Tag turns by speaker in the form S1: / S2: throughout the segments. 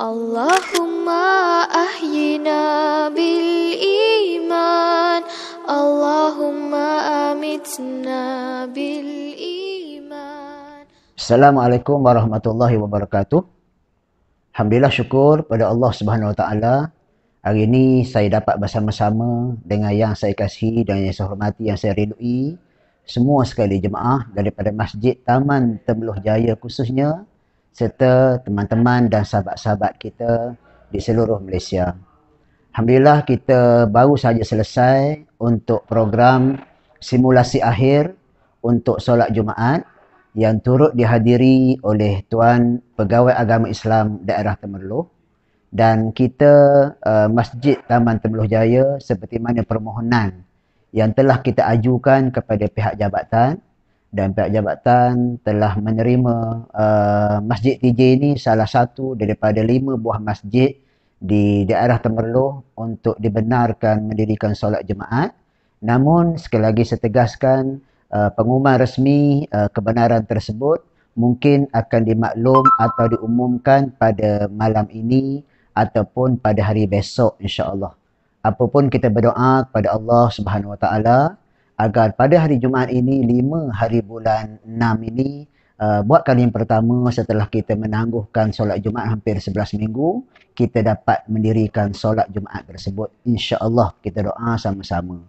S1: Allahumma ahyina bil iman Allahumma amitna bil iman Assalamualaikum warahmatullahi wabarakatuh Alhamdulillah syukur pada Allah Subhanahu Wa Taala. Hari ini saya dapat bersama-sama dengan yang saya kasihi dan yang saya hormati yang saya redui semua sekali jemaah daripada Masjid Taman Tembeluh Jaya khususnya serta teman-teman dan sahabat-sahabat kita di seluruh Malaysia. Alhamdulillah kita baru saja selesai untuk program simulasi akhir untuk solat Jumaat yang turut dihadiri oleh Tuan Pegawai Agama Islam daerah Temerloh dan kita uh, Masjid Taman Temerloh Jaya seperti mana permohonan yang telah kita ajukan kepada pihak jabatan dan pihak jabatan telah menerima uh, Masjid TJ ini salah satu daripada lima buah masjid di daerah Temerloh untuk dibenarkan mendirikan solat jemaat. Namun sekali lagi saya tegaskan uh, pengumuman resmi uh, kebenaran tersebut mungkin akan dimaklum atau diumumkan pada malam ini ataupun pada hari besok insya-Allah. Apapun kita berdoa kepada Allah Subhanahu Wa Taala agar pada hari Jumaat ini lima hari bulan enam ini uh, buat kali yang pertama setelah kita menangguhkan solat Jumaat hampir sebelas minggu kita dapat mendirikan solat Jumaat tersebut insya-Allah kita doa sama-sama.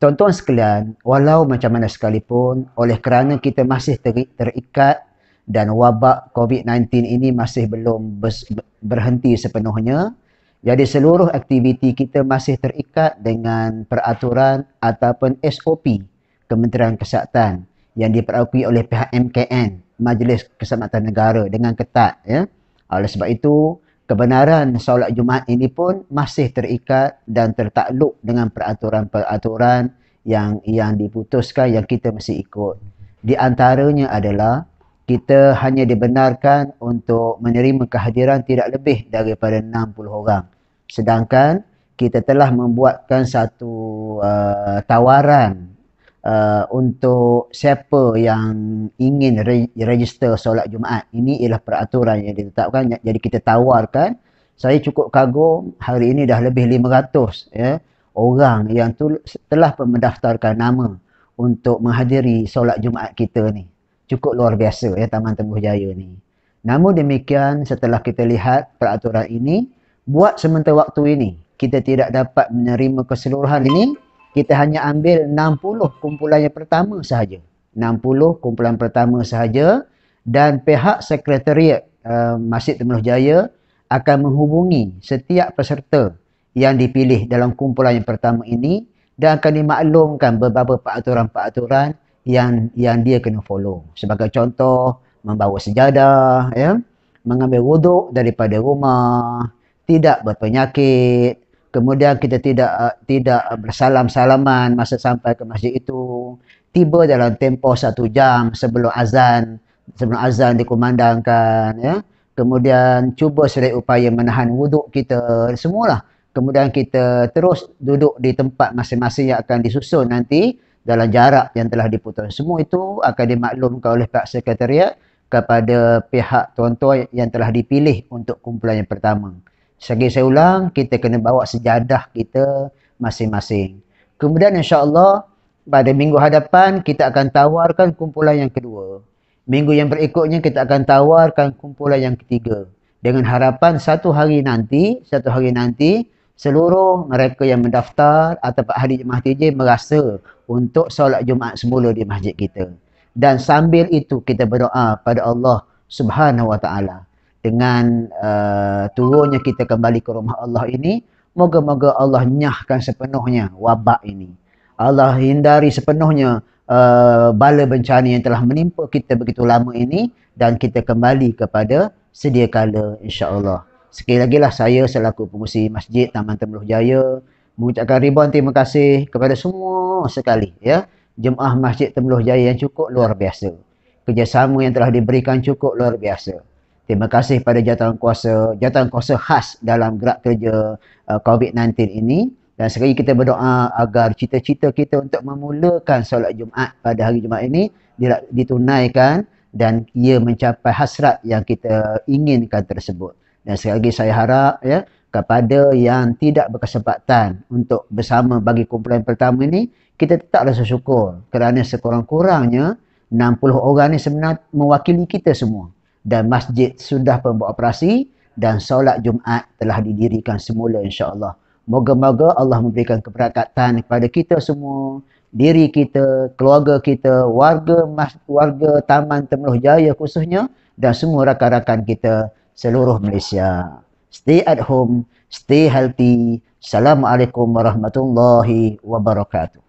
S1: Tuan-tuan sekalian, walau macam mana sekalipun oleh kerana kita masih ter- terikat dan wabak COVID-19 ini masih belum ber- berhenti sepenuhnya, jadi seluruh aktiviti kita masih terikat dengan peraturan ataupun SOP Kementerian Kesihatan yang diperakui oleh pihak MKN, Majlis Keselamatan Negara dengan ketat. Ya. Oleh sebab itu, kebenaran solat Jumaat ini pun masih terikat dan tertakluk dengan peraturan-peraturan yang yang diputuskan yang kita mesti ikut. Di antaranya adalah kita hanya dibenarkan untuk menerima kehadiran tidak lebih daripada 60 orang sedangkan kita telah membuatkan satu uh, tawaran uh, untuk siapa yang ingin re- register solat Jumaat. Ini ialah peraturan yang ditetapkan. Jadi kita tawarkan. Saya cukup kagum hari ini dah lebih 500 ya, orang yang telah mendaftarkan nama untuk menghadiri solat Jumaat kita ni. Cukup luar biasa ya Taman Tembuh Jaya ni. Namun demikian setelah kita lihat peraturan ini, buat sementara waktu ini kita tidak dapat menerima keseluruhan ini kita hanya ambil 60 kumpulan yang pertama sahaja 60 kumpulan pertama sahaja dan pihak sekretariat uh, Masjid Temenuh Jaya akan menghubungi setiap peserta yang dipilih dalam kumpulan yang pertama ini dan akan dimaklumkan beberapa peraturan-peraturan yang yang dia kena follow. Sebagai contoh, membawa sejadah, ya, mengambil wuduk daripada rumah, tidak berpenyakit kemudian kita tidak uh, tidak bersalam-salaman masa sampai ke masjid itu tiba dalam tempoh satu jam sebelum azan sebelum azan dikumandangkan ya kemudian cuba sedaya upaya menahan wuduk kita semualah kemudian kita terus duduk di tempat masing-masing yang akan disusun nanti dalam jarak yang telah diputus semua itu akan dimaklumkan oleh pak sekretariat kepada pihak tuan-tuan yang telah dipilih untuk kumpulan yang pertama Sekali saya ulang, kita kena bawa sejadah kita masing-masing. Kemudian insyaAllah pada minggu hadapan kita akan tawarkan kumpulan yang kedua. Minggu yang berikutnya kita akan tawarkan kumpulan yang ketiga. Dengan harapan satu hari nanti, satu hari nanti seluruh mereka yang mendaftar atau Pak Hadi Jemaah TJ merasa untuk solat Jumaat semula di masjid kita. Dan sambil itu kita berdoa pada Allah Subhanahu Wa Taala dengan uh, turunnya kita kembali ke rumah Allah ini moga-moga Allah nyahkan sepenuhnya wabak ini Allah hindari sepenuhnya uh, bala bencana yang telah menimpa kita begitu lama ini dan kita kembali kepada sedia kala insya-Allah sekali lagi lah saya selaku pengerusi masjid Taman Temeluh Jaya mengucapkan ribuan terima kasih kepada semua sekali ya jemaah masjid Temeluh Jaya yang cukup luar biasa kerjasama yang telah diberikan cukup luar biasa Terima kasih pada jawatan kuasa, jawatan kuasa khas dalam gerak kerja uh, COVID-19 ini. Dan sekali kita berdoa agar cita-cita kita untuk memulakan solat Jumaat pada hari Jumaat ini ditunaikan dan ia mencapai hasrat yang kita inginkan tersebut. Dan sekali lagi saya harap ya kepada yang tidak berkesempatan untuk bersama bagi kumpulan pertama ini, kita tetap rasa syukur kerana sekurang-kurangnya 60 orang ini sebenarnya mewakili kita semua dan masjid sudah pun beroperasi dan solat Jumaat telah didirikan semula insya-Allah. Moga-moga Allah memberikan keberkatan kepada kita semua, diri kita, keluarga kita, warga warga Taman Temeluh Jaya khususnya dan semua rakan-rakan kita seluruh Malaysia. Stay at home, stay healthy. Assalamualaikum warahmatullahi wabarakatuh.